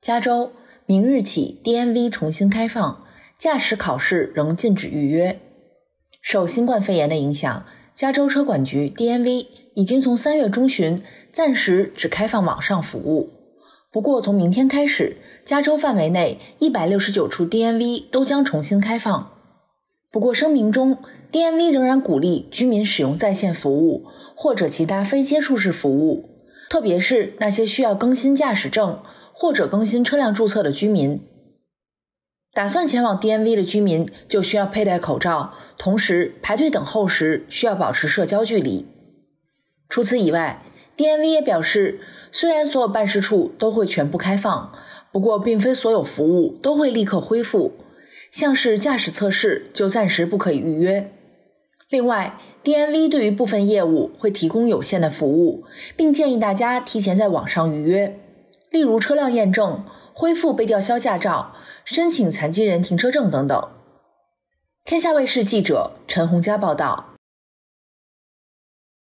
加州明日起，D N V 重新开放驾驶考试，仍禁止预约。受新冠肺炎的影响，加州车管局 D N V 已经从三月中旬暂时只开放网上服务。不过，从明天开始，加州范围内一百六十九处 D N V 都将重新开放。不过，声明中 D N V 仍然鼓励居民使用在线服务或者其他非接触式服务，特别是那些需要更新驾驶证。或者更新车辆注册的居民，打算前往 D N V 的居民就需要佩戴口罩，同时排队等候时需要保持社交距离。除此以外，D N V 也表示，虽然所有办事处都会全部开放，不过并非所有服务都会立刻恢复，像是驾驶测试就暂时不可以预约。另外，D N V 对于部分业务会提供有限的服务，并建议大家提前在网上预约。例如车辆验证、恢复被吊销驾照、申请残疾人停车证等等。天下卫视记者陈红佳报道。